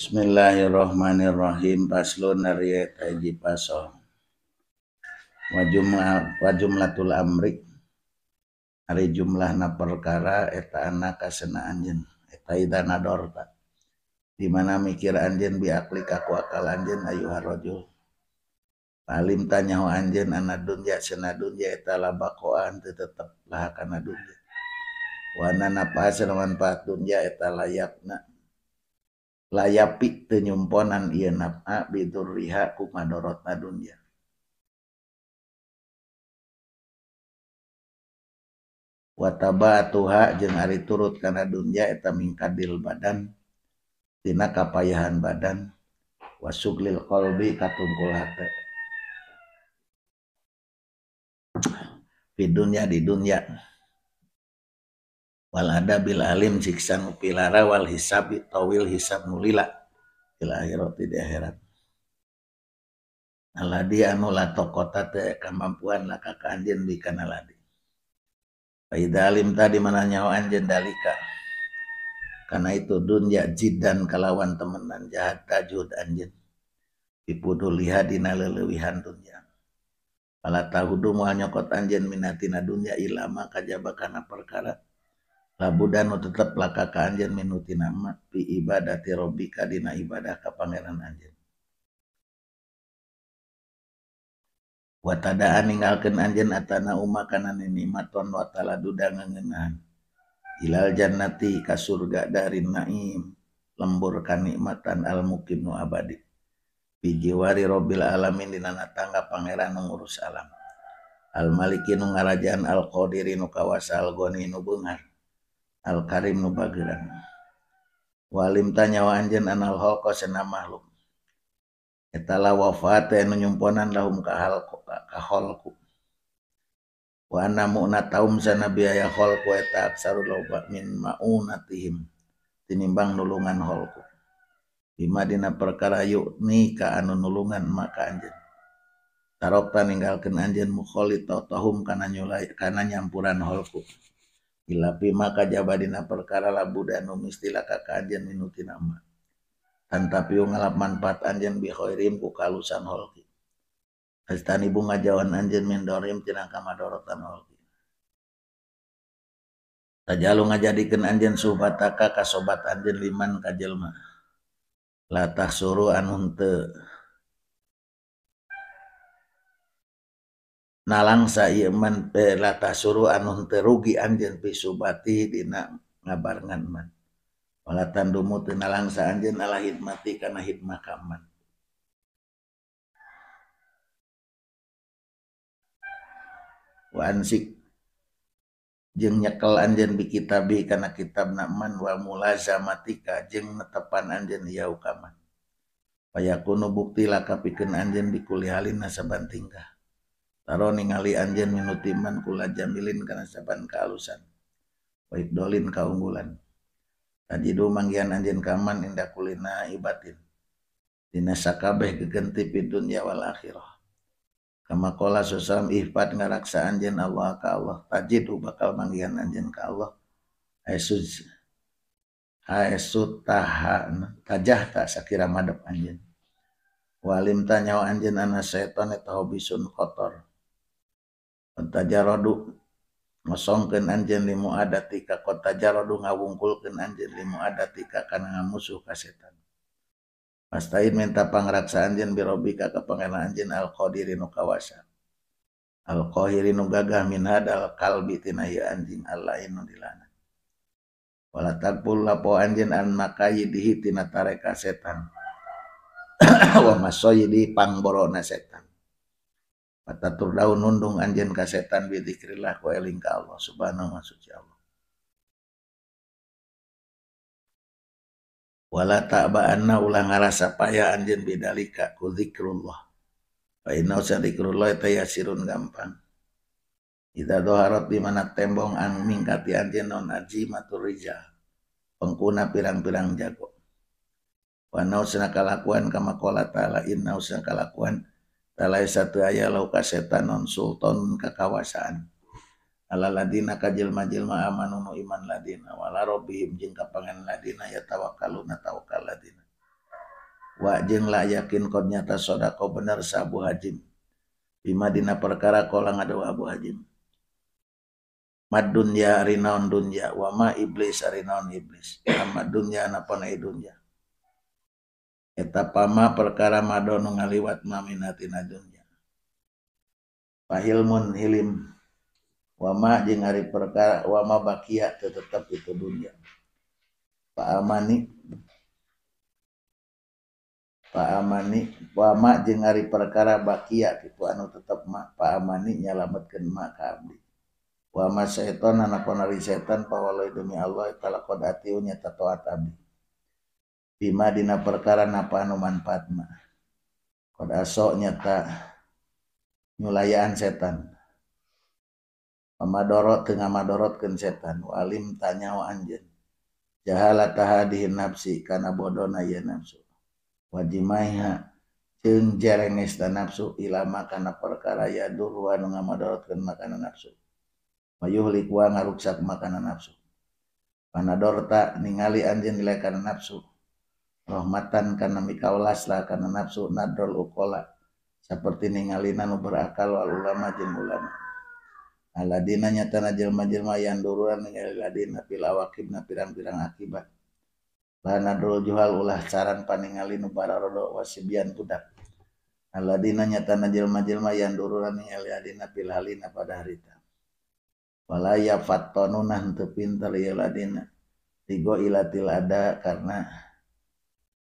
Bismillahirrahmanirrahim. Paslon dari Taji Paso. Wajumlah wajumlatul amri. Hari jumlah na perkara eta anak kasena anjen. Eta idana dorta. Dimana mikir anjen biakli aku akal anjen ayu harojul. Palim ho anjen anak dunya sena dunya eta labakoan tetep lah kana dunya. Wana napa senaman patun ya eta na layapi tenyumponan iya naf'a bidur riha kumadorot dunya. Wataba tuha jeng ari turut karena dunya eta mingkadil badan tina kapayahan badan wasuglil kolbi katungkul hati. Di dunia di dunia wal ada bil alim siksan upilara wal hisab tawil hisab nulila fil akhirat di akhirat aladi anu la tokota te kamampuan la kaka anjen bikan aladi Faida alim tadi mana nyawa anjen dalika karena itu dunia jid dan kalawan temenan jahat tajud anjen dipudu lihat dina lelewihan dunya Pala hanya kot anjen minatina dunia ilama kajabakana perkara u tetap lakaka Anjen minuti ibadatirobi kadina ibadah ka Pangeran Anj watadaanning Al anjen atana uma makanan ni maton watala dudangenaan Hal Janti ka surga dari naim lemburkan nikmatan Almukinnu abadi piji wari robbil alamindinaana tangga Pangeran ngurus alam Alikinu ngaraja Al-qaodirinukawasalgonni nubung nga al karim nu bageran walim tanyawa anjen anal halqa sana makhluk etala wafat nu nyumponan lahum ka halqu ka halqu wa anna mu'nataum sana biaya holku eta aksarul loba min ma'unatihim tinimbang nulungan holku. bima dina perkara yuk ni anu nulungan maka anjen Tarokta taninggalkeun anjen mukholi tahum kana nyulai kana nyampuran holku. lapi maka jabadina perkara labu dan num istila ka minu nama tapi ngala manfajen bihorim ku kalusan holkiani bunga jawaj menndorimlang kama dorotanki nga jadikan su ka kasobat an liman ka jelma latah suru anunte nalangsa man pelata suruh anun terugi anjen pisubati dina ngabarengan man walatan dumu tenalangsa anjen ala hidmati karena hidmah kaman wansik jeng nyekel anjen bi kitabi karena kitab nakman wa mulazamatika jeng netepan anjen yau kaman payakunu bukti laka pikeun anjen di kulihalin tingkah Taro ningali anjen minutiman kula jamilin karena saban kealusan. Baik dolin kaunggulan. Tajidu manggian anjen kaman indah kulina ibatin. Dina sakabeh gegenti pidun ya wal akhirah. Kama kola susam ihfad ngaraksa anjen Allah ka Allah. Tajidu bakal manggian anjen ka Allah. Aisyuz. Aisyut taha. Tajah tak sakira madep anjen. Walim tanya anjen anak setan eta kotor. tajhu ngoongken anj limo ada ti kotarodu nga wgkulken anjr limo ada tikana nga musuh kasetan pasthi minta panraksaaanjin birobika kepenaan Jin Al-qaodirnu kawasan alkoohi gaga min kalbitina anjing al lain di ta lapojinan makayi dihitina tare kasetan masoyi dipangmboro na setan Atatur daun nundung anjen kasetan bidzikrillah ku eling ka Allah subhanahu wa suci ya Allah. Wala ta'ba'anna ulang ngarasa payah anjen bidalika ku zikrullah. Fa inna zikrullah eta yasirun gampang. Ida doharot di mana tembong ang mingkati anjen non aji matur rijal. Pengkuna pirang-pirang jago. Wa nausna kalakuan kama qala ta'ala inna usna kalakuan talai satu ayat lauka non sultan kekawasan ala ladina kajil majilma amanunu iman ladina wala robihim kapangan ladina ya na tawakal ladina wa jeng lah yakin kod nyata sodako benar sabu hajim bima dina perkara kolang ada abu hajim mad dunya arinaun dunya wa ma iblis arinaun iblis Mad dunya anapana dunya eta pama perkara madono ngaliwat maminatina dunya pahilmun hilim wama jengari perkara wama bakia tetap itu dunia. pak amani pak amani wama jengari perkara bakia itu anu tetap mak pak amani nyalametkan mak kami. wama setan anak panari setan pawalai demi Allah talakod atiunya tatoat abdi punya Madinah perkara na apamanfatma pada so nyata nylayanan setanorott ke setanlim tanyawa anj jahala taha di nafsi karena bodoh nafsu wajimaha jereng dan nafsu karena perkara ya makanan nafsu rusak makanan nafsu panador tak ningali anjing nilai karena nafsu matan karena mikala karena nafsu nadolkola sepertininglina bekal ulamalama aaddinnya tanah jelma-jelma yang dururanwak-birang akibat jual ulah saran paning para was aladdinnya tanah jlma-jelma yang dururanlina pada hari fat pinila ada karena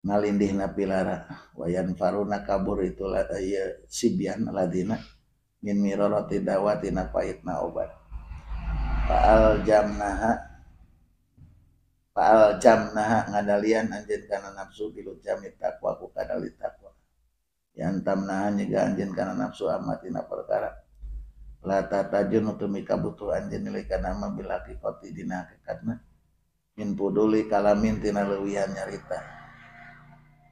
na pilara wayan faruna kabur itu ya sibian ladina min miroroti pahit na obat paal jamnaha paal jamnaha ngadalian anjen kana nafsu bilut jamit takwa ku kadali takwa yang tamnaha nyega anjin kana nafsu amatina perkara la tajun utumika butuh anjen nilai kana mabilaki koti dina kekatna min puduli kalamin tina lewihan nyarita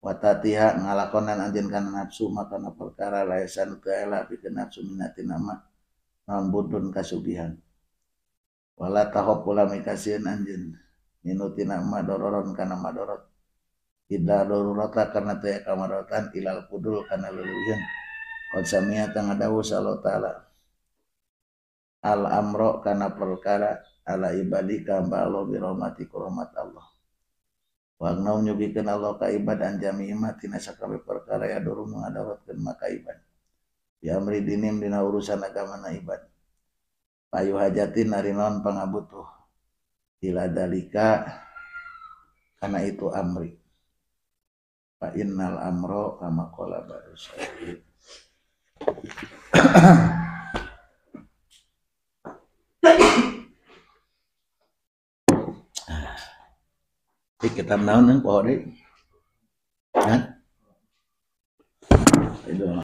watatiha ngalakonan anjeun kan nafsu maka na perkara laesan keela bi nafsu minati nama nambudun kasugihan wala tahop pula mikasieun minuti nama dororon kana madorot ida dororota karena teh kamarotan ilal kudul kana leuwieun Konsamia samia tangga dawuh al amro kana perkara ala ibadika mbalo biromati kuromat Allah Wagna nyugikan Allah kaibad anjami imat tina sakabe perkara ya dulu mengadawatkan maka ibad. Ya amri dinim dina urusan agama na ibad. Payu hajatin narinon pangabutuh. Ila dalika karena itu amri. Fa innal amro kama kola baru cái tâm não nắng của họ đấy